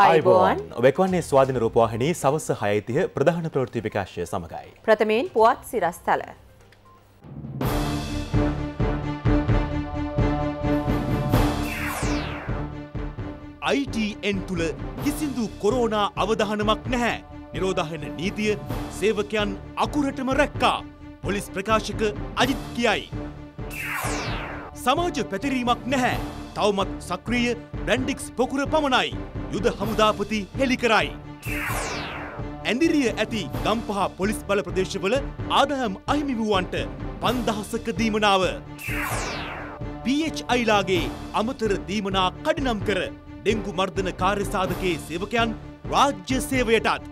අයිබෝන් ඔබෙක්වන්නේ ස්වාධන රූපවාහිනී සවස හයතිය ප්‍රධාන ප්‍රෘති විකාශය සමඟයි. ප්‍රථමයෙන් පුවත් සිරස්තල. ITN තුළ කිසිදු කොරෝනා අවධානමක් නැහැ. නිරෝධහන නීතිය සේවකයන් අකුරටම රැක්කා. පොලිස් ප්‍රකාශක අජිත් කියයි. සමාජ පැතිරීමක් නැහැ. තවමත් සක්‍රීය බ්‍රැන්ඩික්ස් පොකුර පමණයි යුද හමුදාපති හෙළි කරයි. ඇඳිරිය ඇති ගම්පහ පොලිස් බල ප්‍රදේශවල ආදහම් අහිමි වූවන්ට පන්දහසක දීමනාව. PHIලාගේ අමතර දීමනා කඩිනම් කර ඩෙංගු මර්ධන කාර්යසාධකයේ සේවකයන් රාජ්‍ය සේවයටත්.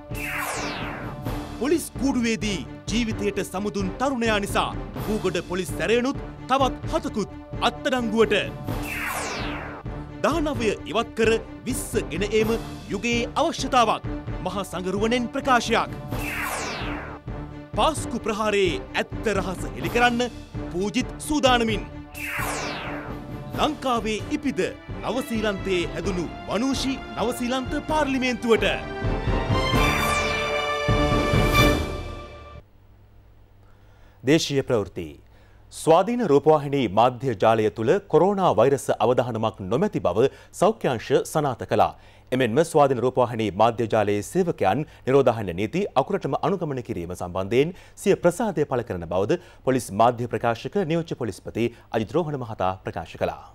පොලිස් කූඩුවේදී ජීවිතයට සමුදුන් තරුණයා නිසා භූගොඩ පොලිස් සැරයනුත් තවත් හතකුත් අත්තඩංගුවට. දානවය ඉවත් කර විස්ස ගෙන ඒම යුගයේ අවශ්‍යතාවක් මහා සඟරුවනෙන් ප්‍රකාශයක්. පාස්කු ප්‍රහාරයේ ඇත්ත රහස හෙළිකරන්න පූජිත් සූදානමින්. ලංකාවේ ඉපිද නවසීලන්තයේ හැදුණු වනූෂි නවසීලන්ත පාර්ලිමේන්තුවට. දේශීය ප්‍රවෘත්ති ස්වාධීන රූපවාහිනී මාධ්‍ය ජාලය තුළ කොරෝනා වෛරස අවධානමක් නොමැති බව සෞඛ්‍යංශ සනාත කළා. එමෙන්ම ස්වාධීන රූපවාහිනී මාධ්‍ය ජාලයේ සේවකයන් නිරෝධායන නීති අකුරටම අනුගමනය කිරීම සම්බන්ධයෙන් සිය ප්‍රසාදය පළ කරන බවද පොලිස් මාධ්‍ය ප්‍රකාශක නියෝජ්‍ය පොලිස්පති අජිත් රෝහණ මහතා ප්‍රකාශ කළා.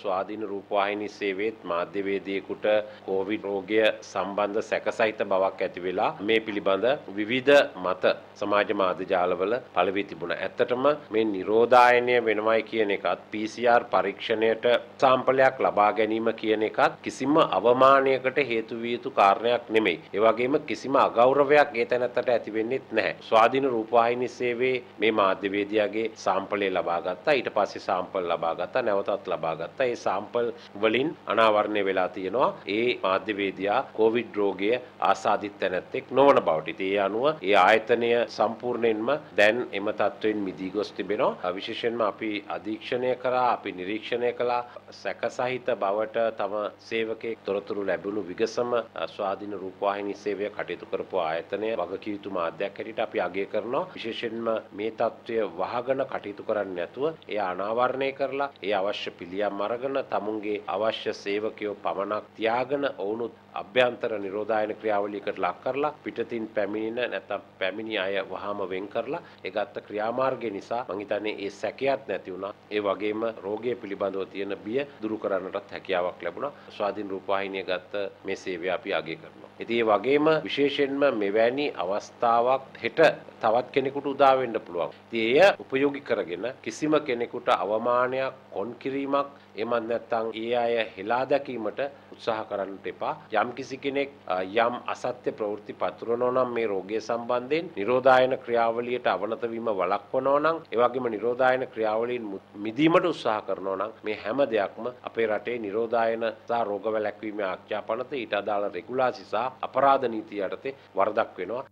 ස්වාධීන රූපවාහිනි සේවේත් මාධ්‍යවේදියෙකුට කෝවිඩ් රෝගය සම්බන්ධ සැකසහිත බවක් ඇති වෙලා මේ පිළිබඳ විවිධ මත සමාජ මාධ්‍ය ජාලවල පළවී තිබුණා. ඇත්තටම මේ නිරෝධායනය වෙනවයි කියන එකත් PCR පරීක්ෂණයට සාම්පලයක් ලබා ගැනීම කියන එකත් කිසිම අවමානයකට හේතු විය යුතු කාරණයක් නෙමෙයි. ඒ වගේම කිසිම අගෞරවයක් ඒ තැනත්තට ඇති වෙන්නේත් නැහැ. ස්වාධීන රූපවාහිනි සේවයේ මේ මාධ්‍යවේදියාගේ සාම්පලය ලබා ගත්තා. ඊට පස්සේ සාම්පල් ලබා ගත්තා. නැවතත් ලබා ගත්තා. ඒ සාම්පල් වලින් අනාවරණය වෙලා තියෙනවා. ඒ මාධ්‍යවේදියා කොවිඩ් රෝගය ආසාදිත තැනැත්තෙක් නොවන බවට. ඉතින් ඒ අනුව ඒ ආයතනය සම්පූර්ණයෙන්ම දැන් එම තත්ත්වයෙන් මිදී ගොස් තිබෙනවා. විශේෂයෙන්ම අපි අධීක්ෂණය කරා, අපි නිරීක්ෂණය කළා සැකසහිත බවට තම සේවකයෙක් තොරතුරු ලැබුණු විගසම ස්වාධීන රූපවාහිනී සේවය කටයුතු කරපු ආයතනය වගකීතු මාධ්‍යයක් හැටියට අපි අගය කරනවා. විශේෂයෙන්ම මේ තත්ත්වය වහගෙන කටයුතු කරන්න නැතුව ඒ අනාවරණය කරලා ඒ අවශ්‍ය පිළියම් අරගෙන තියාගෙන තමුන්ගේ අවශ්‍ය සේවකයෝ පමණක් තියාගෙන ඔවුනුත් අභ්‍යන්තර නිරෝධායන ක්‍රියාවලියකට ලක් කරලා පිටතින් පැමිණෙන නැත්නම් පැමිණි අය වහාම වෙන් කරලා ඒ ගත්ත ක්‍රියාමාර්ගය නිසා මං හිතන්නේ ඒ සැකයක් නැති වුණා. ඒ වගේම රෝගය පිළිබඳව තියෙන බිය දුරු කරන්නටත් හැකියාවක් ලැබුණා. ස්වාධීන රූපවාහිනිය ගත්ත මේ සේවය අපි අගය කරනවා. ඉතින් ඒ වගේම විශේෂයෙන්ම මෙවැනි අවස්ථාවක් හෙට තවත් කෙනෙකුට උදා වෙන්න පුළුවන්. ඉතින් එය ප්‍රයෝගික කරගෙන කිසිම කෙනෙකුට අවමානයක් කොන් කිරීමක් එමත් නැත්නම් ඒ අය හෙලා දැකීමට උත්සාහ කරන්නට එපා. යම් කිසි කෙනෙක් යම් අසත්‍ය ප්‍රවෘත්ති පතුරවනවා නම් මේ රෝගය සම්බන්ධයෙන් නිරෝධායන ක්‍රියාවලියට අවනත වීම වළක්වනවා නම් ඒ වගේම නිරෝධායන ක්‍රියාවලියෙන් මිදීමට උත්සාහ කරනවා නම් මේ හැම දෙයක්ම අපේ රටේ නිරෝධායන සහ රෝග වැළැක්වීමේ ආඥාපනත ඊට අදාළ රෙගුලාසි සහ අපරාධ නීති යටතේ වරදක් වෙනවා.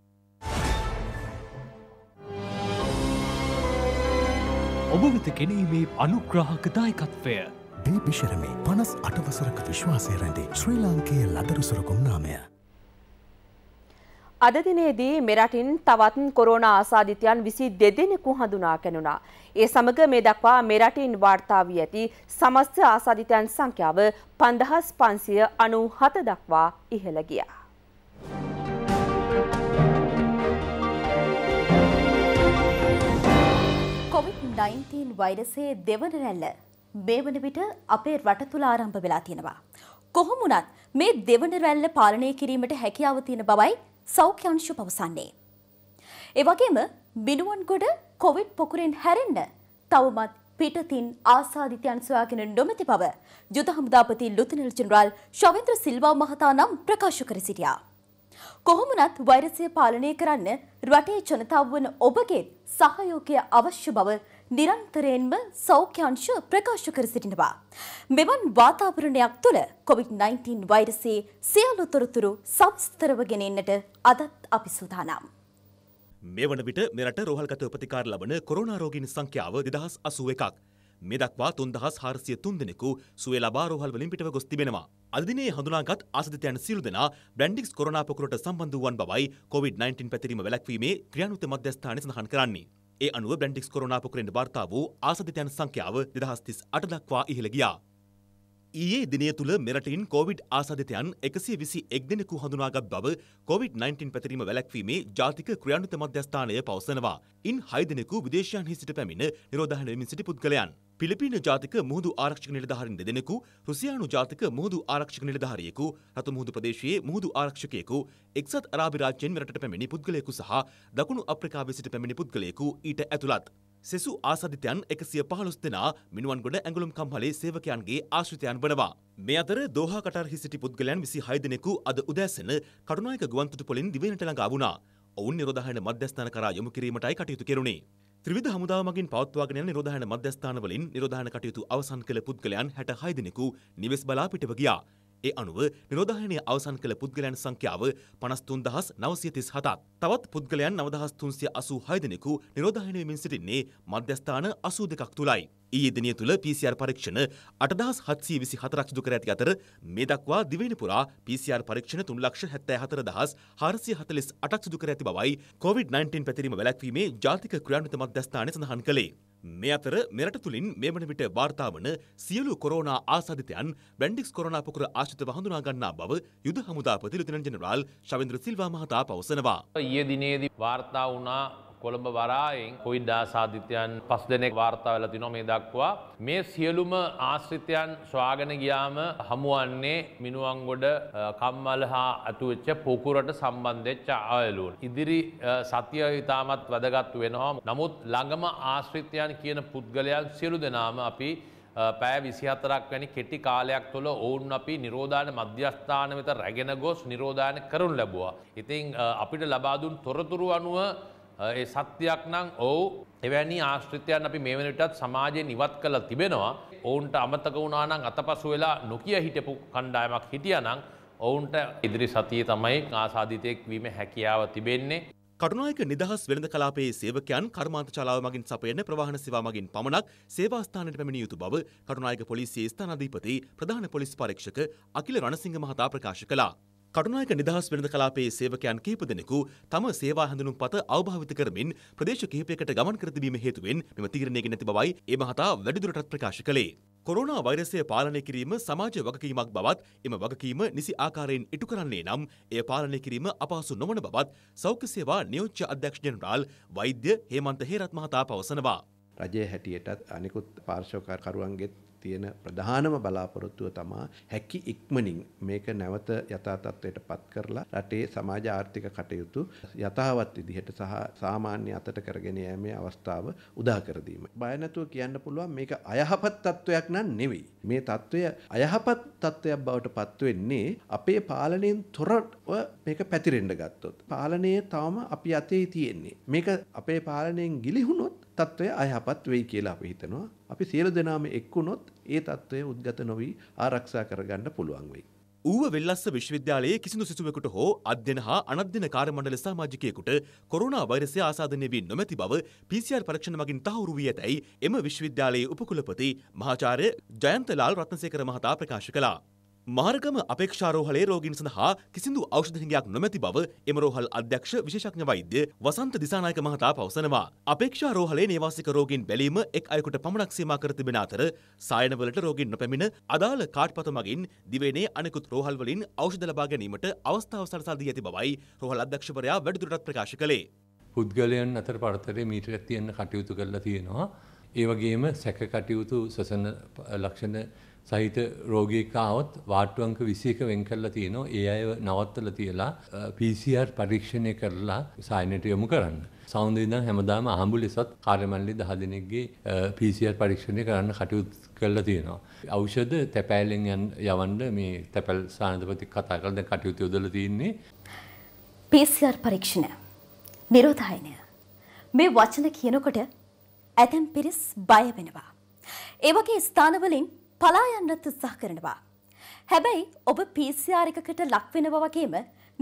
ඔබ වෙත කෙනීමේ අනුග්‍රාහක දායකත්වය දේපිශරමේ පනස් අටවසරක විශ්වාසය රැඳේ ශ්‍රී ලාංකයේ ලදරුසුරකුම් නාමය. අදදිනේදී මෙරටින් තවත් කොරෝණ ආසාධිතයන් විසි දෙදෙනෙකු හඳුනා කැනුණා. ඒ සමඟ මේ දක්වා මෙරටින් වාර්තාාවී ඇති සමස්ත ආසාධිතයන් සංඛ්‍යාව පන්දහස් පන්සිය අනු හත දක්වා ඉහළ ගියා. COVID-19 වෛරසයේ දෙවන රැල්ල මේ වන විට අපේ රට තුළ ආරම්භ වෙලා තියෙනවා. කොහොමුණත් මේ දෙවන රැල්ල පාලනය කිරීමට හැකියාව තියෙන බවයි සෞඛ්‍ය අංශ පවසන්නේ. ඒ වගේම මිනුවන්ගොඩ කොවිඩ් පොකුරෙන් හැරෙන්න තවමත් පිටතින් ආසාධිතයන් සොයාගෙන නොමැති බව යුද හමුදාපති ලුතනල් ජෙනරාල් ශවෙන්ද්‍ර සිල්වා මහතා නම් ප්‍රකාශ කර සිටියා. කොහොමනත් වෛරසය පාලනය කරන්න රටේ ජනතාව වන ඔබගේ සහයෝගය අවශ්‍ය බව නිරන්තරයෙන්ම සෞඛ්‍යංශ ප්‍රකාශ කර සිටිනවා. මෙවන් වාතාවරණයක් තුළ COVID-19 වෛරසයේ සියලු තොරතුරු සවිස්තරව ගෙනෙන්නට අදත් අපි සූදානම්. මේ වන විට මෙරට රෝහල්ගත උපතිකාර ලබන කොරෝනා රෝගීන් සංඛ්‍යාව 2081ක්. මේ දක්වා 3403 දෙනෙකු සුවේ ලබා රෝහල් වලින් පිටව ගොස් තිබෙනවා. අද දිනේ හඳුනාගත් ආසදිතයන් සියලු දෙනා බ්‍රැන්ඩික්ස් කොරෝනා පොකුරට සම්බන්ධ වූවන් බවයි COVID-19 පැතිරීම වැළැක්වීමේ ක්‍රියානුත මධ්‍යස්ථානය සඳහන් කරන්නේ. ඒ අනුව බ්‍රැන්ඩික්ස් කොරෝනා ප්‍රකරණයට වාර්තා වූ ආසාදිතයන් සංඛ්‍යාව 2038 දක්වා ඉහළ ගියා. ඊයේ දිනය තුළ මෙරටින් කොවිඩ් ආසාධිතයන් එකසිය විසි එක් දෙනෙකු හඳුනාගත් බව කොවිD-19 පැතිරීම වැලැක්වීමේ ජාතික ක්‍රියාණුත මධ්‍යස්ථානය පවසනවා. ඉන් හය දෙනෙකු විදේශයන්හි සිට පැමිණ නිරෝධායන වෙමින් සිටි පුද්ගලයන්. පිලිපීන ජාතික මුහුදු ආරක්ෂක නිලධාරීන් දෙදෙනෙකු, රුසියානු ජාතික මුහුදු ආරක්ෂක නිලධාරියෙකු, රතු මුහුදු ප්‍රදේශයේ මුහුදු ආරක්ෂකයෙකු, එක්සත් අරාබි රාජ්‍යයෙන් මෙරටට පැමිණි පුද්ගලයෙකු සහ දකුණු අප්‍රිකාවේ සිට පැමිණි පුද්ගලයෙකු ඊට ඇතුළත්. සෙසු ආසාධිතයන් එකසිය පහළොස් දෙනා මිනුවන් ගොඩ ඇඟලුම් කම්හලේ සේවකයන්ගේ ආශ්‍රිතයන් වනවා. මේ අතර දෝහා කටර් හිසිටි පුද්ගලයන් විසි හයදෙනෙකු අද උදෑසන කටුනායක ගුවන්තුතු පොලින් දිවෙනට ළඟා වුණා. ඔවුන් නිරෝධායන මධ්‍යස්ථාන කරා යොමු කිරීමටයි කටයුතු කෙරුණේ. ත්‍රිවිධ හමුදාව මගින් පවත්වාගෙන යන නිරෝධායන මධ්‍යස්ථානවලින් නිරෝධායන කටයුතු අවසන් කළ පුද්ගලයන් 66 දෙනෙකු නිවෙස් බලා පිටව ගියා. ඒ අනුව නිරෝධායනය අවසන් කළ පුද්ගලයන් සංඛ්‍යාව පනස්තුන් දහස් නවසය තිස් හතත්. තවත් පුද්ගලයන් නවදහස් තුන්සිය අසූ හයදෙනෙකු නිරෝධායනයමින් සිටින්නේ මධ්‍යස්ථාන අසූ දෙකක් තුළයි. ඊයේ දිනය තුළ PCR පරීක්ෂණ 8724ක් සිදු කර ඇති අතර මේ දක්වා දිවයින පුරා PCR පරීක්ෂණ 374448ක් සිදු කර ඇති බවයි COVID-19 පැතිරීම වැළැක්වීමේ ජාතික ක්‍රියාන්විත මධ්‍යස්ථානය සඳහන් කළේ. මේ අතර මෙරට තුළින් මේ වන විට වාර්තාාවන සියලු කොරෝනා ආසාධිතයන් බැන්ඩික්ස් කොරනා පොකර ආශිතව හඳුනා ගන්නා බව යුද හමුදාපති ලතින ජනරාල් ශවින්ද්‍ර සිල්වා මහතා පවසනවා. ඊයේ දිනේදී වාර්තා වුණා කොළඹ වරායෙන් කොයිඩ්ඩා සාධිත්‍යයන් පස් දෙනෙක් වාර්තා වෙලා තිනවා මේ දක්වා. මේ සියලුම ආශ්‍රිතයන් ස්වාගෙන ගියාම හමුවන්නේ මිනුවන්ගොඩ කම්මල් හා ඇතුවෙච්ච පොකුරට සම්බන්ධච්ච ආයලුවන්. ඉදිරි සතිය ඉතාමත් වැදගත් වෙනවා. නමුත් ළඟම ආශ්‍රිතයන් කියන පුද්ගලයන් සියලු දෙනාම අපි පෑ විසිහතරක් වැනි කෙටි කාලයක් තුළ ඔවුන් අපි නිරෝධාන මධ්‍යස්ථාන වෙත රැගෙන ගොස් නිරෝධාන කරුන් ලැබවා. ඉතිං අපිට ලබාදුන් තොරතුරු අනුව ඒ සත්‍යයක් නම් ඔවු එවැනි ආශ්‍රිතයන් අපි මේ වෙනටත් සමාජය නිවත් කළ තිබෙනවා ඔවුන්ට අමතක වුණනම් අතපසු වෙලා නොකිය හිටපු කණ්ඩායමක් හිටියනම් ඔවුන්ට ඉදිරි සතිය තමයි ආසාධිතයෙක් වීම හැකියාව තිබෙන්නේ. කරුණායක නිදහස් වෙළඳ කලාපයේ සේවකයන් කර්මාන්ත චාලාව මගින් සපයන ප්‍රවාහන සේවා මගින් පමණක් සේවාස්ථානයට පැමිණිය යුතු බව කරුණායක පොලිසියේ ස්ථානාධිපති ප්‍රධාන පොලිස් පරීක්ෂක අකිල රණසිංහ මහතා ප්‍රකාශ කළා. කටුනායක නිදහස් වෙළඳ කලාපයේ සේවකයන් කීප දෙනෙකු තම සේවා හඳුනුම් පත අවභාවිත කරමින් ප්‍රදේශ කිහිපයකට ගමන් කර තිබීම හේතුවෙන් මෙම තීරණය ගෙන ඇති බවයි ඒ මහතා වැඩිදුරටත් ප්‍රකාශ කළේ. කොරෝනා වෛරසය පාලනය කිරීම සමාජ වගකීමක් බවත් එම වගකීම නිසි ආකාරයෙන් ඉටු කරන්නේ නම් එය පාලනය කිරීම අපහසු නොවන බවත් සෞඛ්‍ය සේවා නියෝජ්‍ය අධ්‍යක්ෂ ජෙනරාල් වෛද්‍ය හේමන්ත හේරත් මහතා පවසනවා. රජය හැටියටත් අනිකුත් පාර්ශවකරුවන්ගෙත් තියෙන ප්‍රධානම බලාපොරොත්තුව තමා හැකි ඉක්මනින් මේක නැවත යථා තත්ත්වයට පත් කරලා රටේ සමාජ ආර්ථික කටයුතු යථාවත් විදිහට සහ සාමාන්‍ය අතට කරගෙන යෑමේ අවස්ථාව උදා කර දීම. බය නැතුව කියන්න පුළුවන් මේක අයහපත් තත්වයක් නන් නෙවෙයි. මේ තත්වය අයහපත් තත්වයක් බවට පත් වෙන්නේ අපේ පාලනයෙන් තොරව මේක පැතිරෙන්න ගත්තොත්. පාලනයේ තවම අපි අතේ තියෙන්නේ. මේක අපේ පාලනයෙන් ගිලිහුණොත් තත්ත්වය අයහපත් වෙයි කියලා අපි හිතනවා. අපි සියලු දෙනාම එක්වුණොත් ඒ තත්ත්වය උද්ගත නොවී ආරක්ෂා කරගන්න පුළුවන් වෙයි. ඌව වෙල්ලස්ස විශ්වවිද්‍යාලයේ කිසිදු සිසුවෙකුට හෝ අධ්‍යන හා අනධ්‍යන කාර්මණ්ඩල සමාජිකයෙකුට කොරුණා වෛරසය ආසාදනය වී නොමැති බව PCR පරීක්ෂණ මගින් තහවුරු වී ඇතැයි එම විශ්වවිද්‍යාලයේ උපකුලපති මහාචාර්ය ජයන්තලාල් රත්නසේකර මහතා ප්‍රකාශ කළා. මාර්ගම අපේක්ෂාරෝහලේ රෝගීන් සඳහා කිසිදු ඖෂධ හිඟයක් නොමැති බව එම රෝහල් අධ්‍යක්ෂ විශේෂඥ වෛද්‍ය වසන්ත දිසානායක මහතා පවසනවා. අපේක්ෂාරෝහලේ නිවාසික රෝගීන් බැලීම එක් අයෙකුට පමණක් සීමා කර තිබෙන අතර සායනවලට රෝගීන් නොපැමිණ අදාළ කාඩ්පත මගින් දිවයිනේ අනෙකුත් රෝහල් වලින් ඖෂධ ලබා ගැනීමට අවස්ථාව සලසා දී ඇති බවයි රෝහල් අධ්‍යක්ෂවරයා වැඩිදුරටත් ප්‍රකාශ කළේ. පුද්ගලයන් අතර පරතරය මීටරයක් තියෙන්න කටයුතු කරලා තියෙනවා. ඒ වගේම සැක කටයුතු සසන ලක්ෂණ සහිත රෝගිකාවත් වාට්ටුවංක විසික වෙන් කරලා තියෙනවා ඒ අය නවත්තල තියලා PCR පරීක්ෂණය කරලා සයිනට යොමු කරන්න. සෞන්දීදන් හැමදාම අහඹු ලෙසත් කාර්මල්ලි දහ දෙනෙක්ගේ PCR පරීක්ෂණය කරන්න කටයුත් කරලා තියෙනවා. ඖෂධ තැපෑලෙන් යවන්න මේ තැපැල් සානධපති කතා කරලා දැන් කටයුතු යොදලා තින්නේ. PCR පරීක්ෂණය. නිරෝධායනය. මේ වචන කියනකොට ඇතැම් පිරිස් බය වෙනවා. ඒ වගේ ස්ථානවලින් පලා යන්නත් උත්සාහ කරනවා. හැබැයි ඔබ PCR එකකට ලක්වෙනවා වගේම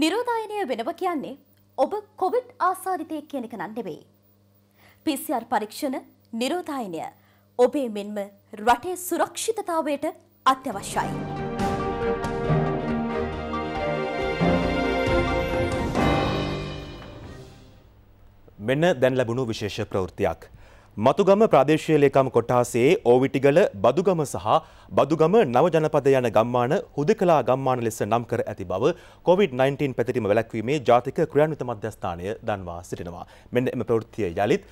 නිරෝධායනය වෙනවා කියන්නේ ඔබ කොවිඩ් ආසාදිතයෙක් කියන එක නන් නෙවෙයි. PCR පරීක්ෂණ නිරෝධායනය ඔබේ මෙන්ම රටේ සුරක්ෂිතතාවයට අත්‍යවශ්‍යයි. මෙන්න දැන් ලැබුණු විශේෂ ප්‍රවෘතියක්. මතුගම ප්‍රාදේශීය ලේකම් කොට්ටාසේ ඕවිටිගල බදුගම සහ බදුගම නව ජනපද යන ගම්මාන හුදකලා ගම්මාන ලෙස නම් කර ඇති බව COVID-19 පැතිරීම වැළැක්වීමේ ජාතික ක්‍රියාන්විත මධ්‍යස්ථානය දන්වා සිටිනවා. මෙන්න එම ප්‍රවෘත්තිය යළිත්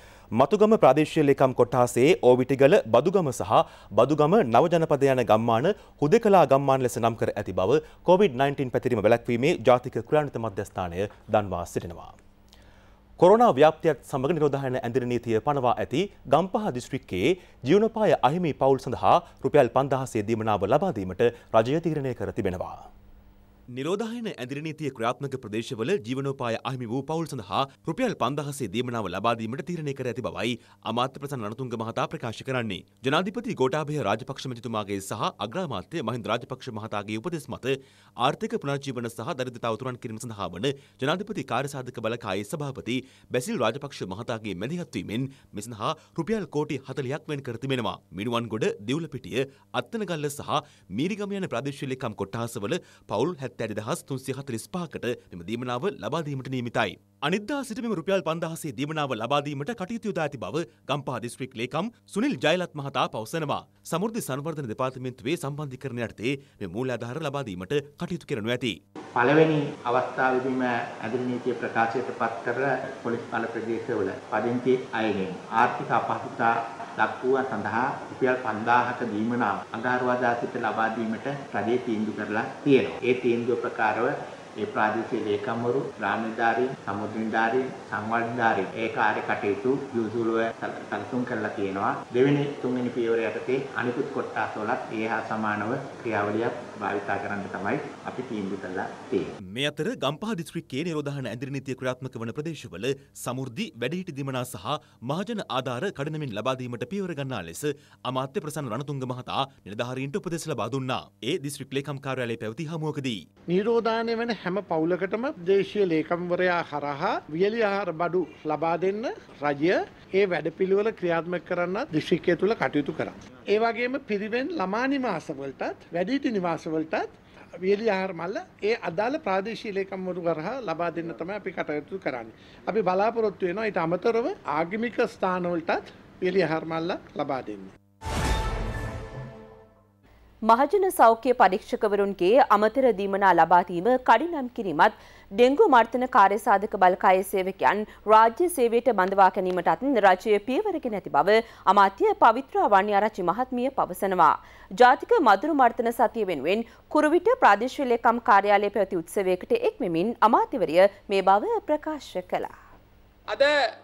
මතුගම ප්‍රාදේශීය ලේකම් කොට්ටාසේ ඕවිටිගල බදුගම සහ බදුගම නව ජනපද යන ගම්මාන හුදකලා ගම්මාන ලෙස නම් කර ඇති බව COVID-19 පැතිරීම වැළැක්වීමේ ජාතික ක්‍රියාන්විත මධ්‍යස්ථානය දන්වා සිටිනවා. කොරෝනා ව්‍යාප්තියක් සමග නිරෝධායන ඇඳිරි නීතිය පනවා ඇති ගම්පහ දිස්ත්‍රික්කයේ ජීවනෝපාය අහිමි පවුල් සඳහා රුපියල් 5000 දීමනාව ලබා දීමට රජය තීරණය කර තිබෙනවා. නිරෝධායන ඇදිරි නීතිය ක්‍රියාත්මක ප්‍රදේශවල ජීවනෝපාය අහිමි වූ පවුල් සඳහා රුපියල් 5000සේ දීමනාව ලබා දීමට තීරණය කර ඇති බවයි අමාත්‍ය ප්‍රසන්න රණතුංග මහතා ප්‍රකාශ කරන්නේ. ජනාධිපති ගෝඨාභය රාජපක්ෂ මැතිතුමාගේ සහ අග්‍රාමාත්‍ය මහින්ද රාජපක්ෂ මහතාගේ උපදෙස් මත ආර්ථික පුනර්ජීවන සහ දරිද්‍රතාව තුරන් කිරීම සඳහා වන ජනාධිපති කාර්යසාධක බලකායේ සභාපති බැසිල් රාජපක්ෂ මහතාගේ මැදිහත් වීමෙන් මේ සඳහා රුපියල් කෝටි 40ක් වෙන් කර තිබෙනවා. මිනුවන්ගොඩ, දෙව්ලපිටිය, අත්තනගල්ල සහ මීරිගම යන ප්‍රාදේශීය ලේකම් කොට්ටාසවල පවුල් 70 හැත්තෑඩි දහස් තුන්සේ හතලිස් පහකට මෙම දීමනාව ලබාදීමට නියමිතයි. අනිදා සිට මෙම රුපියල් 5000 දීමනාව ලබා දීමට කටයුතු යොදා ඇති බව ගම්පහ දිස්ත්‍රික් ලේකම් සුනිල් ජයලත් මහතා පවසනවා. සමෘද්ධි සංවර්ධන දෙපාර්තමේන්තුවේ සම්බන්ධීකරණ යටතේ මේ මූලාධාර ලබා දීමට කටයුතු කරනු ඇති. පළවෙනි අවස්ථාවේදීම ඇඳුම් නීතිය ප්‍රකාශයට පත් කර පොලිස් බල ප්‍රදේශවල පදිංචි අයගෙන් ආර්ථික අපහසුතා ලක්වුව සඳහා රුපියල් 5000ක දීමන අඟහරුවාදා සිට ලබා දීමට රජය තීන්දුව කරලා තියෙනවා. ඒ තීන්දුව ප්‍රකාරව ඒ ප්‍රාදේශීය ලේකම්වරු, ග්‍රාමීධාරීන්, සමුද්‍රීධාරීන්, සංවර්ධනධාරීන් ඒ කාර්ය කටයුතු යොසුලුව සම්සම් කරලා තියෙනවා. දෙවෙනි තුන්වෙනි පියවර යටතේ අනිකුත් කොටස් වලත් ඒ හා සමානව ක්‍රියාවලියක් භාවිතා කරන්න තමයි අපි තීන්දුව කළා තියෙන්නේ. මේ අතර ගම්පහ දිස්ත්‍රික්කයේ නිරෝධායන ඇඳිරි නීතිය ක්‍රියාත්මක වන ප්‍රදේශවල සමෘද්ධි වැඩිහිටි දිමනා සහ මහජන ආධාර කඩනමින් ලබා දීමට පියවර ගන්නා ලෙස අමාත්‍ය ප්‍රසන්න රණතුංග මහතා නිලධාරීන්ට උපදෙස් ලබා දුන්නා. ඒ දිස්ත්‍රික් ලේකම් කාර්යාලයේ පැවති හමුවකදී නිරෝධායන වෙන හැම පවුලකටම දේශීය ලේකම්වරයා හරහා වියලි ආහාර බඩු ලබා දෙන්න රජය ඒ වැඩපිළිවෙල ක්‍රියාත්මක කරන්න දිස්ත්‍රික්කය තුළ කටයුතු කරනවා. ඒ වගේම පිරිවෙන් ළමා නිවාසවලටත් වැඩිහිටි නිවාසවලටත් වියලි ආහාර මල්ල ඒ අදාළ ප්‍රාදේශීය ලේකම්වරු කරහා ලබා දෙන්න තමයි අපි කටයුතු කරන්නේ. අපි බලාපොරොත්තු වෙනවා ඊට අමතරව ආගමික ස්ථානවලටත් වියලි ආහාර මල්ල ලබා දෙන්නේ. මහජන සෞඛ්‍ය පරීක්ෂකවරුන්ගේ අමතර දීමනා ලබාදීම කඩිනම් කිරීමත් ඩෙංගු මර්තන කාර්යසාධක බලකාය සේවකයන් රාජ්‍ය සේවයට බඳවා ගැනීමටත් රජය පියවරගෙන ඇති බව අමාත්‍ය පවිත්‍ර අවන්‍යාරච්චි මහත්මිය පවසනවා. ජාතික මදුරු මර්තන සතිය වෙනුවෙන් කුරුවිට ප්‍රාදේශීය ලේකම් කාර්යාලය පැවති උත්සවයකට එක්මමින් අමාත්‍යවරිය මේ බව ප්‍රකාශ කළා. අද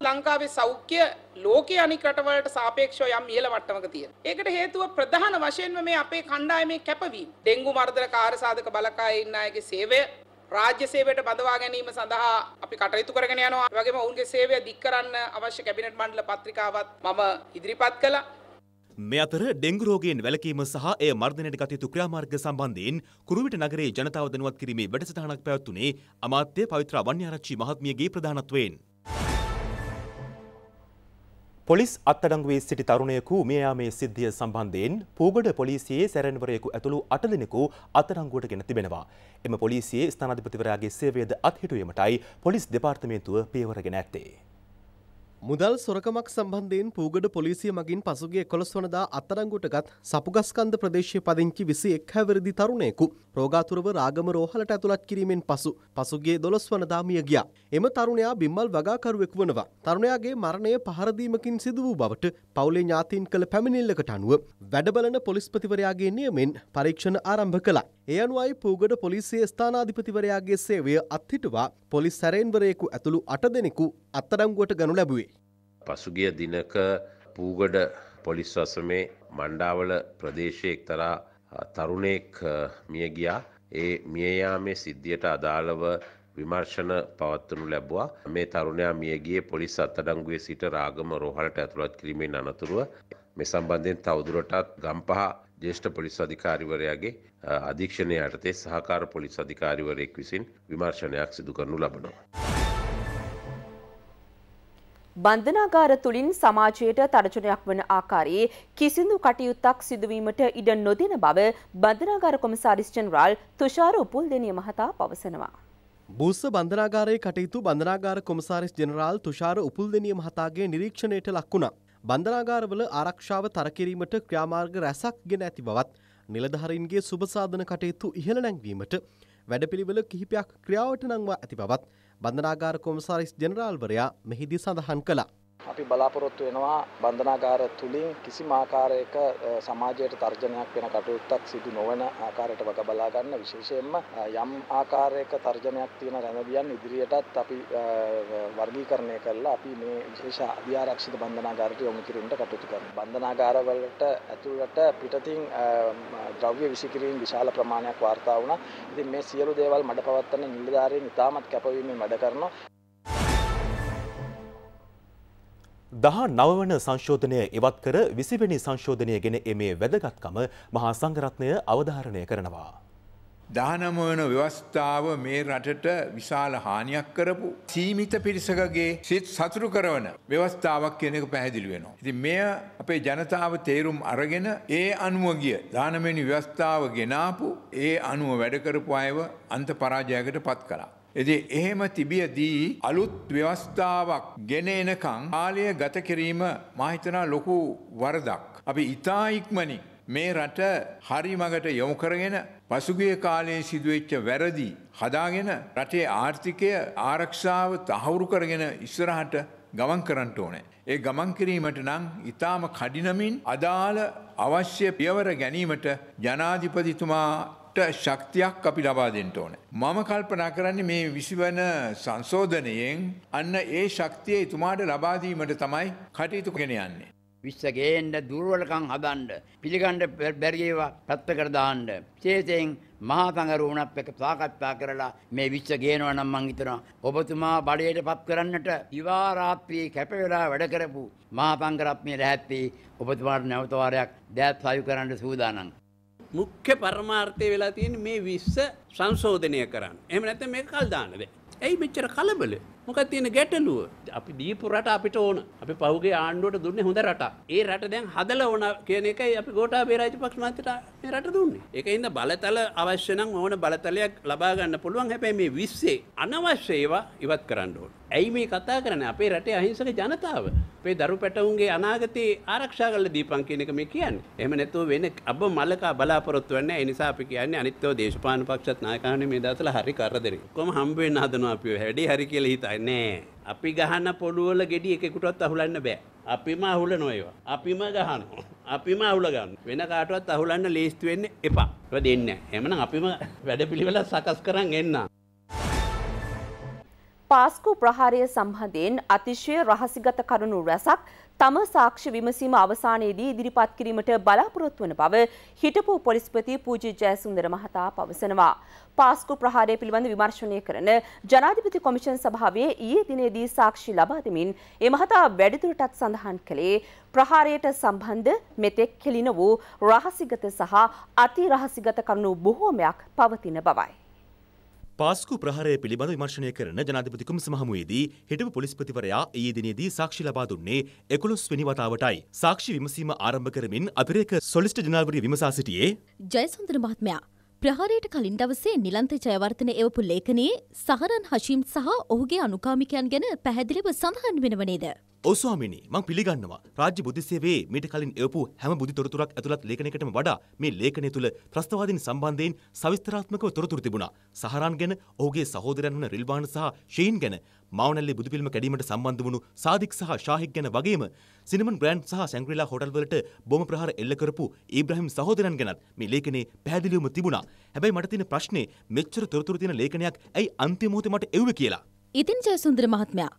ලංකාවේ සෞඛ්‍ය ලෝකයේ අනික් රටවලට සාපේක්ෂව යම් ඉහළ මට්ටමක තියෙනවා. ඒකට හේතුව ප්‍රධාන වශයෙන්ම මේ අපේ කණ්ඩායමේ කැපවීම. ඩෙන්ගු මර්ධන කාර්යසාධක බලකායේ ඉන්න අයගේ සේවය රාජ්‍ය සේවයට බඳවා ගැනීම සඳහා අපි කටයුතු කරගෙන යනවා. ඒ වගේම ඔවුන්ගේ සේවය දික් කරන්න අවශ්‍ය කැබිනට් මණ්ඩල පත්‍රිකාවත් මම ඉදිරිපත් කළා. මේ අතර ඩෙංගු රෝගයෙන් වැළකීම සහ එය මර්ධනයට කටයුතු ක්‍රියාමාර්ග සම්බන්ධයෙන් කුරුවිට නගරයේ ජනතාව දැනුවත් කිරීමේ වැඩසටහනක් පැවැත්වුණේ අමාත්‍ය පවිත්‍ර වන්‍යාරච්චි මහත්මියගේ ප්‍රධානත්වයෙන්. පොලිස් අත්තඩංගුවේ සිටි තරුණයකු මියයාමේ සිද්ධිය සම්බන්ධයෙන් පූගඩ පොලිසියේ සැරන්වරයෙකු ඇතුළු අට දෙනෙකු අත්තරංගුවට ගෙන තිබෙනවා. එම පොලිසියේ ස්ථානාධිපතිවරයාගේ සේවයද අත්හිටුවීමටයි පොලිස් දෙපාර්තමේන්තුව පියවරගෙන ඇත්තේ. මුදල් සොරකමක් සම්බන්ධයෙන් පූගඩ පොලිසිය මගින් පසුගේ කොළොස් වනදා අත්තරංගුට ගත් සපුගස්කන්ද ප්‍රදේශය පදිංචි විසි එක් හැවරදි තරුණයෙකු රෝගාතුරව රාගම රෝහලට ඇතුළත් කිරීමෙන් පසු පසුගේ දොළොස් වනදා මිය ගියා. එම තරුණයා බිම්මල් වගාකරුවෙක් වනවා. තරුණයාගේ මරණය පහරදීමකින් සිදු වූ බවට පවුලේ ඥාතීන් කළ පැමිණිල්ලකට අනුව වැඩබලන පොලිස්පතිවරයාගේ නියමෙන් පරීක්ෂණ ආරම්භ කළා. ඒ අනුවයි පූගඩ පොලිසිය ස්ථානාධිපතිවරයාගේ සේවය අත්හිටවා පොලිස් සැරෙන්වරයෙකු ඇතුළු අට දෙනෙකු අත්තරංගුවට ගනු ලැබුවේ. පසුගිය දිනක පූගඩ පොලිස් වසමේ මණ්ඩාවල ප්‍රදේශයෙක් තරා තරුණයෙක් මිය ගියා ඒ මියයාමේ සිද්ධියට අදාළව විමර්ශන පවත්වනු ලැබවා මේ තරුණයා මියගේ පොලිස් අත්තඩංගුවේ සිට රාගම රෝහලට ඇතුළත් කිරීමෙන් අනතුරුව මේ සම්බන්ධයෙන් තවදුරටත් ගම්පහ ජේෂ්ඨ පොලිස් අධිකාරිවරයාගේ අධීක්ෂණය යටතේ සහකාර පොලිස් අධිකාරිවරයෙක් විසින් විමර්ශනයක් සිදු කරනු ලබනවා. බන්ධනාගාර තුළින් සමාජයට තරජනයක් වන ආකාරයේ කිසිදු කටයුත්තක් සිදුවීමට ඉඩ නොදෙන බව බන්ධනාගාර කොමසාරිස් ජනරාල් තුෂාර උපුල්දෙනිය මහතා පවසනවා. බුස්ස බන්ධනාගාරයේ කටයුතු බන්ධනාගාර කොමසාරිස් ජනරාල් තුෂාර උපුල්දෙනිය මහතාගේ නිරීක්ෂණයට ලක්වුණා. බන්ධනාගාරවල ආරක්ෂාව තරකිරීමට ක්‍රියාමාර්ග රැසක් ගෙන ඇති බවත් නිලධහරින්ගේ සුභසාධන කටයුතු ඉහළ නැංවීමට වැඩපිළිවෙල කිහිපයක් ක්‍රියාවට නංවා ඇති බවත් බන්ධනාගාර කොමසාරිස් ජෙනරාල්වරයා මෙහිදී සඳහන් කළා. අපි බලාපොරොත්තු වෙනවා බන්ධනාගාර තුලින් කිසිම ආකාරයක සමාජයට තර්ජනයක් වෙන කටයුත්තක් සිදු නොවන ආකාරයට වග බලා ගන්න විශේෂයෙන්ම යම් ආකාරයක තර්ජනයක් තියෙන රැඳවියන් ඉදිරියටත් අපි වර්ගීකරණය කරලා අපි මේ විශේෂ අධ්‍යාරක්ෂිත බන්ධනාගාරයට යොමු කිරීමට කටයුතු කරනවා. බන්ධනාගාරවලට ඇතුළට පිටතින් ද්‍රව්‍ය විසිකිරීම් විශාල ප්‍රමාණයක් වාර්තා වුණා. ඉතින් මේ සියලු දේවල් මඩ පවත්වන නිලධාරීන් ඉතාමත් කැපවීමෙන් වැඩ කරනවා. දහ නවවන සංශෝධනය ඉවත් කර විසිවැනි සංශෝධනය ගෙන එමේ වැදගත්කම මහා සංගරත්නය අවධාරණය කරනවා. දානමවන ව්‍යවස්ථාව මේ රටට විශාල හානියක් කරපු සීමිත පිරිසකගේ සිත් සතුරු කරවන ව්‍යවස්ථාවක් කියන එක පැහැදිලි වෙනවා. ඉතින් මෙය අපේ ජනතාව තේරුම් අරගෙන ඒ අනුව ගිය දානමෙනි ව්‍යවස්ථාව ගෙනාපු ඒ අනුව වැඩ කරපු අයව අන්ත පරාජයකට පත් කළා. එදේ එහෙම තිබියදී අලුත් ව්‍යවස්ථාවක් ගෙන එනකං කාලය ගත කිරීම මහිතනා ලොකු වරදක්. අපි ඉතා ඉක්මනින් මේ රට හරි මඟට යොමු කරගෙන පසුගිය කාලයේ සිදුවෙච්ච වැරදි හදාගෙන රටේ ආර්ථිකය ආරක්ෂාව තහවුරු කරගෙන ඉස්සරහට ගමන් කරන්නට ඕනේ. ඒ ගමන් කිරීමට නම් ඊටාම කඩිනමින් අදාළ අවශ්‍ය පියවර ගැනීමට ජනාධිපතිතුමා අපට ශක්තියක් අපි ලබා දෙන්න ඕන. මම කල්පනා කරන්නේ මේ විසිවන සංශෝධනයෙන් අන්න ඒ ශක්තිය එතුමාට ලබා දීමට තමයි කටයුතු ගෙන යන්නේ. විශ්ස ගේන්න දුර්වලකම් හදන්න පිළිගන්න බැරි ඒවා පැත්තකට දාන්න විශේෂයෙන් මහා සංගරුණත් එක්ක සාකච්ඡා කරලා මේ විශ්ස ගේනවා නම් මං හිතනවා ඔබතුමා බඩයටපත් කරන්නට ඉවා රාත්‍රියේ කැප වෙලා වැඩ කරපු මහා සංගරත්නයේ රැහැත්ති ඔබතුමාට නැවත වාරයක් දෑත් සායු කරන්න සූදානම් මුඛ්‍ය පරමාර්ථය වෙලා තියෙන මේ විස්ස සංශෝධනය කරන්න. එහෙම නැත්නම් මේක කල් දාන්න බෑ. ඇයි මෙච්චර කලබල? මොක තියෙන ගැටලුව අපි දීපු රට අපිට ඕන අපි පහුගේ ආණ්ඩුවට දුන්නේ හොඳ රට. ඒ රට දැන් හදලා ඕන කියන එකයි අපි ගෝඨාභය රාජපක්ෂ මහත්තයට මේ රට දුන්නේ. ඒකින්ද බලතල අවශ්‍ය නම් ඕන බලතලයක් ලබා ගන්න පුළුවන්. හැබැයි මේ 20 අනවශ්‍ය ඒවා ඉවත් කරන්න ඕන. ඇයි මේ කතා කරන්නේ? අපේ රටේ අහිංසක ජනතාව අපේ දරු පැටවුන්ගේ අනාගතේ ආරක්ෂා කරලා දීපන් කියන එක මේ කියන්නේ. එහෙම නැතුව වෙන අබ මලකා බලාපොරොත්තු වෙන්නේ. ඒ නිසා අපි කියන්නේ අනිත්‍යව දේශපාලන පක්ෂත් නායකයන් මේ දවස්වල හරි කරදරේ. කොහොම හම්බ වෙන්න හදනවා අපි. හැඩේ හරි කියලා හිතා නෑ අපි ගහන පොළුවල ගෙඩි එකෙකුටත් අහුලන්න බෑ අපිම අහුලනවා ඒවා අපිම ගහනවා අපිම අහුල ගන්න වෙන කාටවත් අහුලන්න ලේස්ති වෙන්න එපා ඒවා දෙන්න එමනම් අපිම වැඩපිළිවෙල සකස් කරන් එන්න පාස්කු ප්‍රහාරය සම්බන්ධයෙන් අතිශය රහසිගත කරුණු රැසක් තම සාක්ෂි විමසීම අවසානයේදී ඉදිරිපත් කිරීමට බලාපොරොත්තු වන බව හිටපු පොලිස්පති පූජි ජයසුන්දර මහතා පවසනවා. පාස්කු ප්‍රහාරය පිළිබඳ විමර්ශනය කරන ජනාධිපති කොමිෂන් සභාවේ ඊයේ දිනේදී සාක්ෂි ලබා දෙමින් ඒ මහතා වැඩිදුරටත් සඳහන් කළේ ප්‍රහාරයට සම්බන්ධ මෙතෙක් කෙලින වූ රහසිගත සහ අති රහසිගත කරුණු බොහෝමයක් පවතින බවයි. පාස්කු ප්‍රහරය පිළිබඳ විමර්ශනය කරන ජනාධිපති කුමස මහමුවේදී හිටපු පොලිස්පතිවරයා ඊයේ දිනේදී සාක්ෂි ලබා දුන්නේ 11 වෙනි වතාවටයි. සාක්ෂි විමසීම ආරම්භ කරමින් අතිරේක සොලිස්ටර් ජනරල්වරිය විමසා සිටියේ ජයසුන්දර මහත්මයා ප්‍රහාරයට කලින් දවසේ නිලන්ත ජයවර්තන එවපු ලේඛනයේ සහරන් හශීම් සහ ඔහුගේ අනුකාමිකයන් ගැන පැහැදිලිව සඳහන් වෙනව නේද? ඔව් ස්වාමිනි මම පිළිගන්නවා රාජ්‍ය බුද්ධි සේවයේ මීට කලින් එවපු හැම බුද්ධි තොරතුරක් ඇතුළත් ලේඛනයකටම වඩා මේ ලේඛනය තුල ත්‍රස්තවාදීන් සම්බන්ධයෙන් සවිස්තරාත්මකව තොරතුරු තිබුණා. සහරන් ගැන ඔහුගේ සහෝදරයන් වන රිල්වාන් සහ ෂෙයින් ගැන මාවනැල්ලි බුදුපිල්ම කැඩීමට සම්බන්ධ වුණු සාදික් සහ ශාහික් ගැන වගේම සිනමන් බ්‍රෑන්ඩ් සහ සැංග්‍රීලා හොටල් වලට බොම ප්‍රහාර එල්ල කරපු ඊබ්‍රහීම් සහෝදරයන් ගැනත් මේ ලේඛනයේ පැහැදිලිවම තිබුණා. හැබැයි මට තියෙන ප්‍රශ්නේ මෙච්චර තොරතුරු තියෙන ලේඛනයක් ඇයි අන්තිම මොහොතේ මට එව්වේ කියලා. ඉතින් ජයසුන්දර මහත්මයා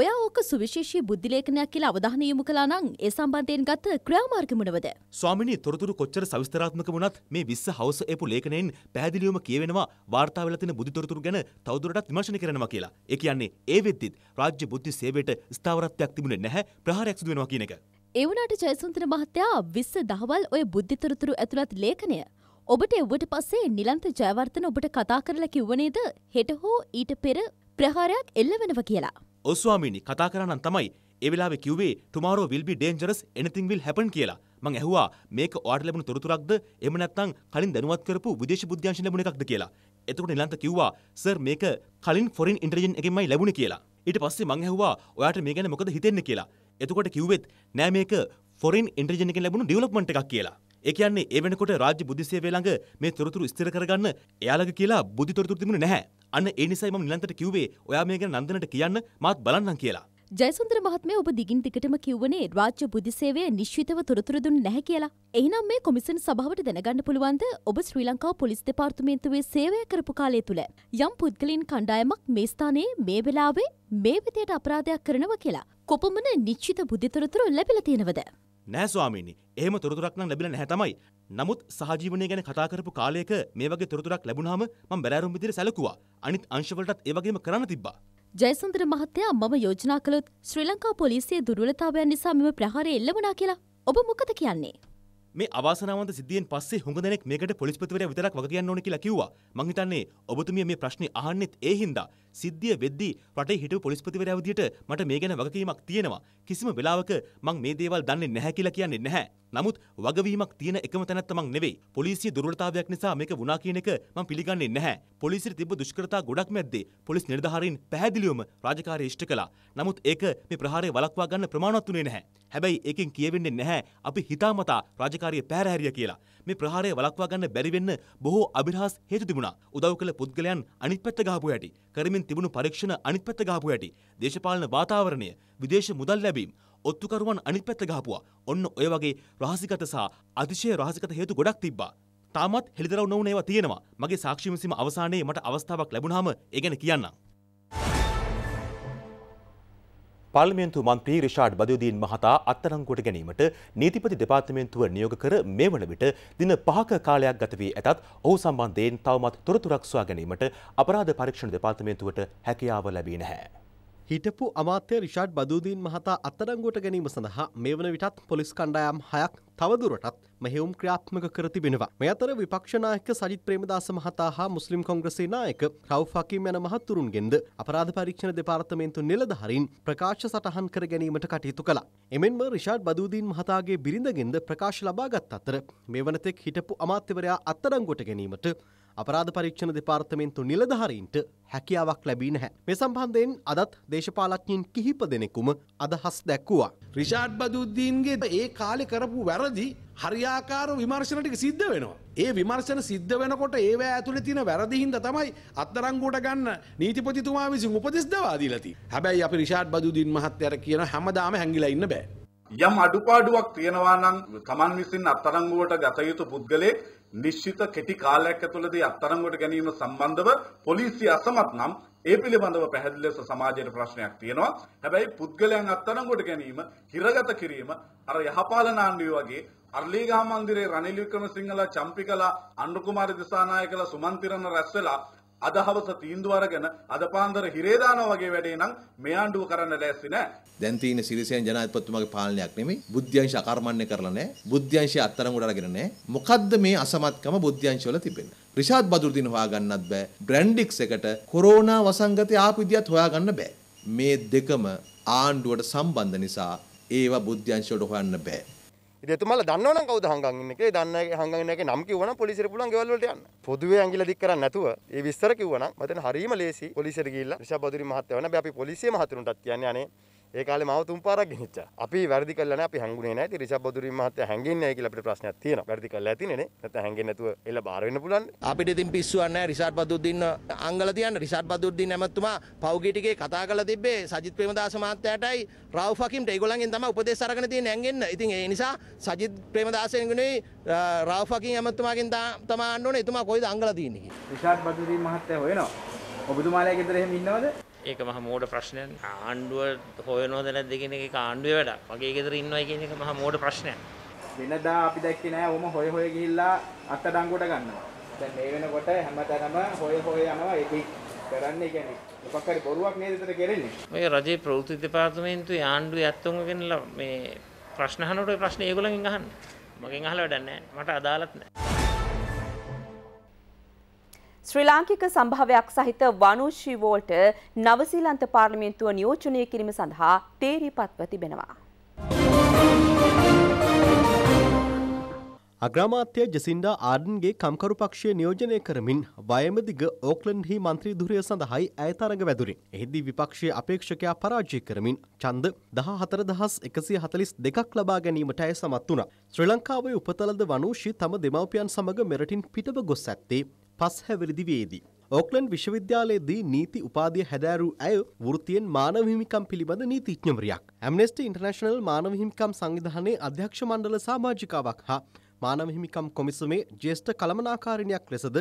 ඔය ඕක සුවිශේෂී බුද්ධිලේඛනයක් කියලා අවධානය යොමු කළා නම් ඒ සම්බන්ධයෙන් ගත ක්‍රියාමාර්ග මොනවද? ස්වාමිනී තොරතුරු කොච්චර සවිස්තරාත්මක වුණත් මේ 20 හවස එපු ලේඛනයෙන් පැහැදිලිවම කියවෙනවා වාර්තා වෙලා තියෙන බුද්ධි තොරතුරු ගැන තවදුරටත් විමර්ශනය කරනවා කියලා. ඒ කියන්නේ ඒ වෙද්දිත් රාජ්‍ය බුද්ධි සේවයට ස්ථාවරත්වයක් තිබුණේ නැහැ ප්‍රහාරයක් සිදු වෙනවා කියන එක. ඒ වුණාට ජයසුන්දර මහත්තයා 20 දහවල් ඔය බුද්ධි තොරතුරු ඇතුළත් ලේඛනය ඔබට එව්වට පස්සේ නිලන්ත ජයවර්ධන ඔබට කතා කරලා කිව්ව නේද හෙට හෝ ඊට පෙර ප්‍රහාරයක් එල්ල වෙනවා කියලා. ඔස්වාමිනි කතා කරන්න තමයි එවෙලාවෙ කිව්වේ tomorrow will be dangerous anything will happen කියලා. මං ඇහුවා මේක ඔයාට ලැබුණු තොරතුරක්ද එහෙම නැත්නම් කලින් දැනුවත් කරපු විදේශ බුද්ධ්‍යංශයෙන් ලැබුණ එකක්ද කියලා. එතකොට නිලන්ත කිව්වා සර් මේක කලින් ෆොරින් ඉන්ටෙලිජන්ට් එකෙන්මයි ලැබුණේ කියලා. ඊට පස්සේ මං ඇහුවා ඔයාට මේ ගැන මොකද හිතෙන්නේ කියලා. එතකොට කිව්වෙත් නෑ මේක ෆොරින් ඉන්ටෙලිජන්ට් එකෙන් ලැබුණු ඩෙවලොප්මන්ට් එකක් කියලා. ඒ කියන්නේ ඒ වෙනකොට රාජ්‍ය බුද්ධි සේවය ළඟ මේ තොරතුරු ස්ථිර කරගන්න එයාලගේ කියලා බුද්ධි තොරතුරු තිබුණේ නැහැ. අන්න ඒ නිසයි මම නිලන්තට කිව්වේ ඔයා මේ ගැන නන්දනට කියන්න මාත් බලන්නම් කියලා. ජයසුන්දර මහත්මය ඔබ දිගින් දිගටම කිව්වනේ රාජ්‍ය බුද්ධිසේවය නිශ්චිතව තොරතුරු දුන්නේ නැහැ කියලා. එහෙනම් මේ කොමිසන් සභාවට දැනගන්න පුළුවන්ද ඔබ ශ්‍රී ලංකාව පොලිස් දෙපාර්තමේන්තුවේ සේවය කරපු කාලය තුල යම් පුද්ගලයන් කණ්ඩායමක් මේ ස්ථානයේ මේ වෙලාවේ මේ විදියට අපරාධයක් කරනවා කියලා. කොපමණ නිශ්චිත බුද්ධි තොරතුරු ලැබිලා තියෙනවද? නෑ ස්වාමීනි. එහෙම තොරතුරක් නම් ලැබිලා නැහැ තමයි. නමුත් සහජීවනය ගැන කතා කරපු කාලයක මේ වගේ තොරතුරක් ලැබුණාම මම බැලෑරුම් විදිහට සැලකුවා. අනිත් අංශවලටත් ඒ වගේම කරන්න තිබ්බා. ජයසුන්දර මහත්තයා මම යෝජනා කළොත් ශ්‍රී ලංකා පොලිසිය දුර්වලතාවයන් නිසා මෙම ප්‍රහාරය එල්ලවුණා කියලා ඔබ මොකද කියන්නේ? මේ අවාසනාවන්ත සිද්ධියෙන් පස්සේ හුඟ දෙනෙක් මේකට පොලිස්පතිවරයා විතරක් වග කියන්න ඕන කියලා කිව්වා. මං හිතන්නේ ඔබතුමිය මේ ප්‍රශ්නේ අහන්නෙත් ඒ හින්දා. සිද්ධිය වෙද්දී රටේ හිටපු පොලිස්පතිවරයා විදියට මට මේ ගැන වගකීමක් තියෙනවා. කිසිම වෙලාවක මං මේ දේවල් දන්නේ නැහැ කියලා කියන්නේ නැහැ. නමුත් වගවීමක් තියෙන එකම තැනත් මං නෙවෙයි. පොලිසිය දුර්වලතාවයක් නිසා මේක වුණා කියන එක මං පිළිගන්නේ නැහැ. පොලිසියට තිබ්බ දුෂ්කරතා ගොඩක් මැද්දේ පොලිස් නිලධාරීන් පැහැදිලිවම රාජකාරිය ඉෂ්ට කළා. නමුත් ඒක මේ ප්‍රහාරය වළක්වා ගන්න ප්‍රමාණවත් උනේ නැහැ. හැබැයි ඒකෙන් කියවෙන්නේ නැහැ අපි හිතාමතා රාජකාරිය පැහැරහැරිය කියලා. මේ ප්‍රහාරය වළක්වා ගන්න බැරි වෙන්න බොහෝ අභිරහස් හේතු තිබුණා. උදව් කළ පුද්ගලයන් අනිත් පැත්ත ගහපු හැටි, කරමින් තිබුණු පරීක්ෂණ අනිත් පැත්ත ගහපු හැටි, දේශපාලන වාතාවරණය, විදේශ මුදල් ලැබීම්, ඔත්තුකරුවන් අනිත් පැත්ත ගහපුවා. ඔන්න ඔය වගේ රහසිගත සහ අතිශය රහසිගත හේතු ගොඩක් තිබ්බා. තාමත් හෙළිදරව් නොවුන ඒවා තියෙනවා. මගේ සාක්ෂි විසීම අවසානයේ මට අවස්ථාවක් ලැබුණාම ඒ ගැන කියන්නම්. පාර්ලිමේන්තු මන්ත්‍රී රිෂාඩ් බදයුදීන් මහතා අත්තරංගුවට ගැනීමට නීතිපති දෙපාර්තමේන්තුව නියෝග කර මේ වන විට දින පහක කාලයක් ගත වී ඇතත් ඔහු සම්බන්ධයෙන් තවමත් තොරතුරක් සොයා ගැනීමට අපරාධ පරීක්ෂණ දෙපාර්තමේන්තුවට හැකියාව ලැබී නැහැ. හිටපු අමාත්‍ය රිෂාඩ් බදූදීන් මහතා අත්තරංගුවට ගැනීම සඳහා මේ වන විටත් පොලිස් කණ්ඩායම් හයක් තවදුරටත් මෙහෙවුම් ක්‍රියාත්මක කර තිබෙනවා. මේ අතර විපක්ෂනායක සජිත් ප්‍රේමදාස මහතා හා මුස්ලිම් කොංග්‍රසේ නායක රවුෆ් හකීම් යන මහතුරුන්ගෙන්ද අපරාධ පරීක්ෂණ දෙපාර්තමේන්තු නිලධාරීන් ප්‍රකාශ සටහන් කර ගැනීමට කටයුතු කළා. එමෙන්ම රිෂාඩ් බදූදීන් මහතාගේ බිරිඳගෙන්ද ප්‍රකාශ ලබාගත් අතර මේ වනතෙක් හිටපු අමාත්‍යවරයා අත්අඩංගුවට ගැනීමට අපරාධ පරීක්ෂණ දෙපාර්තමෙන්න්තු නිලධහරීන්ට හැකියාවක් ලැබී නැහැ. මේ සම්බන්ධයෙන් අදත් දේශපාලඥින් කිහිප දෙනෙකුම අදහස් දැක්වවා. රිෂාඩ් බදුද්දීන්ගේ ඒ කාලෙ කරපු වැරදි හරියාකාර විමර්ශණටික සිද්ධ වෙනවා. ඒ විමර්ශන සිද්ධ වෙනකොට ඒව ඇතුළ තින වැරදිහින්ද තමයි අත්තරංගෝට ගන්න නීතිපතිතුමා විසින් උපදෙස් දවාදීලති. හැබැයි අපි රිෂාඩ් බදුදින් මහත්තයර කියන හැමදාම හැඟිලා ඉන්න බෑ. යම් අඩුපාඩුවක් තියෙනවා නම් තමන් විසින් අත්අඩංගුවට ගත යුතු පුද්ගලයෙක් නිශ්චිත කෙටි කාලයක් ඇතුළතදී අත්අඩංගුවට ගැනීම සම්බන්ධව පොලිසිය අසමත් නම් ඒ පිළිබඳව පැහැදිලි ලෙස සමාජයට ප්‍රශ්නයක් තියෙනවා. හැබැයි පුද්ගලයන් අත්අඩංගුවට ගැනීම, හිරගත කිරීම අර යහපාලන ආණ්ඩුවේ වගේ අර්ලිගහ මන්දිරේ රනිල් වික්‍රමසිංහලා, චම්පිකලා, අනුර කුමාර දිසානායකලා, සුමන්තිරණ රැස් වෙලා අද හවස තීන්දුව අරගෙන අද පාන්දර හිරේ දානවා වගේ වැඩේ නම් මේ ආණ්ඩුව කරන්න ලෑස්ති නෑ. දැන් තියෙන සිරිසේන ජනාධිපතිතුමාගේ පාලනයක් නෙමෙයි. බුද්ධ්‍යංශ අකර්මණ්‍ය කරලා නෑ. බුද්ධ්‍යංශය අත්තරමුඩ අරගෙන නෑ. මොකද්ද මේ අසමත්කම බුද්ධ්‍යංශවල තිබෙන්නේ? රිෂාඩ් බදුර්දින හොයාගන්නත් බෑ. බ්‍රැන්ඩික්ස් එකට කොරෝනා වසංගතය ආපු විදියත් හොයාගන්න බෑ. මේ දෙකම ආණ්ඩුවට සම්බන්ධ නිසා ඒවා බුද්ධ්‍යංශවලට හොයන්න බෑ. එතුමල දන්නවන කවද හංගන්න එකේ දන්න හංගන්න එක නම් කිවන පොලිසිර පුලන් ගවල්ලට යන්න පොදුවේ ඇගිල දික් කරන්න නැතුව ඒ විස්තර කිව්වනම් මතන හරීම ලේසි පොලිසිර ගිල්ලා ශබදුරි මහත්තය වන අපි පොලිසිය මහතුරුන්ටත් කියන්නේ ඒ කාලේ මාව තුන් පාරක් ගෙනිච්චා. අපි වැරදි කළා නෑ අපි හැංගුනේ නෑ. ඉතින් රිෂබ් බදුරින් මහත්තයා හැංගෙන්නේ නෑ කියලා අපිට ප්‍රශ්නයක් තියෙනවා. වැරදි කළා ඇතිනේ නේ. නැත්නම් හැංගෙන්නේ නැතුව එළ බාර වෙන්න පුළුවන්. අපිට ඉතින් පිස්සුවක් නෑ රිෂබ් බදුරින් අංගල තියන්න. රිෂබ් බදුරින් ඇමතුමා පහුගිය ටිකේ කතා කරලා තිබ්බේ සජිත් ප්‍රේමදාස මහත්තයාටයි රාව් ෆකිම්ට ඒගොල්ලන්ගෙන් තමයි උපදේශ අරගෙන තියෙන්නේ හැංගෙන්න. ඉතින් ඒ නිසා සජිත් ප්‍රේමදාසෙන්ගුනේ රාව් ෆකිම් ඇමතුමාගෙන් තමයි අන්න ඕනේ. එතුමා කොයිද අංගල තියන්නේ කියලා. රිෂබ් බදුරින් මහත්තයා හොයනවා. ඔබතුමාලා ගෙදර එහෙම ඉන්නවද? ඒක මහ මෝඩ ප්‍රශ්නයක්. ආණ්ඩුව හොයනවද නැද්ද කියන එක ආණ්ඩුවේ වැඩක්. මගේ ගෙදර ඉන්නවයි කියන එක මහ මෝඩ ප්‍රශ්නයක්. වෙනදා අපි දැක්කේ නෑ ඔම හොය හොය ගිහිල්ලා අත්අඩංගුවට ගන්නවා. දැන් මේ වෙනකොට හැමතැනම හොය හොය යනවා ඒකයි කරන්නේ කියන්නේ. මොකක් හරි බොරුවක් නේද ඒතර කරන්නේ? ඔය රජයේ ප්‍රවෘත්ති දෙපාර්තමේන්තුවේ ආණ්ඩුවේ ඇත්තොන්ව ගෙනලා මේ ප්‍රශ්න අහනකොට ප්‍රශ්න ඒගොල්ලන්ගෙන් අහන්න. මගෙන් අහලා වැඩක් නැහැ. මට අදාළත් නැහැ. ශ්‍රී ලාංකික සම්භාවයක් සහිත වනුෂී වෝල්ට නවසීලන්ත පාර්ලිමේන්තුව නියෝජනය කිරීම සඳහා තේරීපත්ව තිබෙනවා. අග්‍රාමාත්‍ය ජසින්ඩා ආඩන්ගේ කම්කරු පක්ෂය නියෝජනය කරමින් වයමදිග ඕක්ලන්හි මන්ත්‍රී දුරය සඳහායි ඇයතරඟ වැදුරි. එහිදී විපක්ෂය අපේක්ෂකයා පරාජය කරමින් චන්ද දහ හතර දහස් එකසිය හතලිස් දෙකක් ලබා ගැනීමට ඇය සමත් වුණ. ශ්‍රී ලංකාවේ උපතලද වනුෂී තම දෙමවපියන් සමඟ මෙරටින් පිටව ගොස් ඇත්තේ පස්හැවරිදිවේදී. ඕක්ලන්ඩ් විශ්වවිද්‍යාලයේදී නීති උපාධිය හැදෑරූ ඇය වෘතියෙන් මානව හිමිකම් පිළිබඳ නීතිඥවරියක්. ඇම්නෙස්ටි ඉන්ටර්නැෂනල් මානව හිමිකම් සංවිධානයේ අධ්‍යක්ෂ මණ්ඩල සමාජිකාවක් හා මානව හිමිකම් කොමිසමේ ජ්‍යෙෂ්ඨ කළමනාකාරිණයක් ලෙසද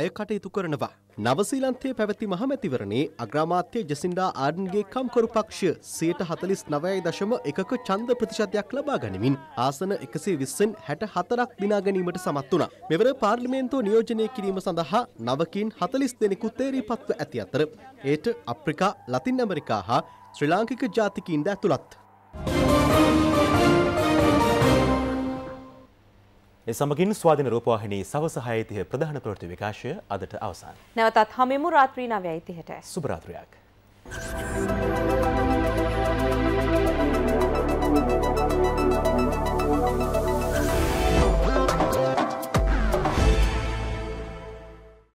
ඇය කටයුතු කරනවා. නවසීලන්තයේ පැවැති මහමැතිවරණේ අග්‍රාමාත්‍ය ජසින්ඩා ආඩන්ගේ කම්කරු පක්ෂය සයට හතලිස් නවයයි දශම එකක චන්ද ප්‍රතිශතයක් ලබා ගනිමින් ආසන එකසේ විස්සෙන් හැට හතරක් දිනා ගැනීමට සමත් වුණා. මෙවර පාර්ලිමේන්තුව නියෝජනය කිරීම සඳහා නවකින් හතලිස් දෙනෙකු තේරීපත්ව ඇති අතර ඒට අප්‍රිකා ලතින් ඇමරිකා හා ශ්‍රී ලාංකික ජාතිකීන්ද ඇතුළත්. ඒ සමගින් ස්වාධීන රූපවාහිනී සවස 6:30 ප්‍රධාන ප්‍රවෘත්ති විකාශය අදට අවසන්. නැවතත් හමුවෙමු රාත්‍රී 9:30ට. සුබ රාත්‍රියක්. Thank you.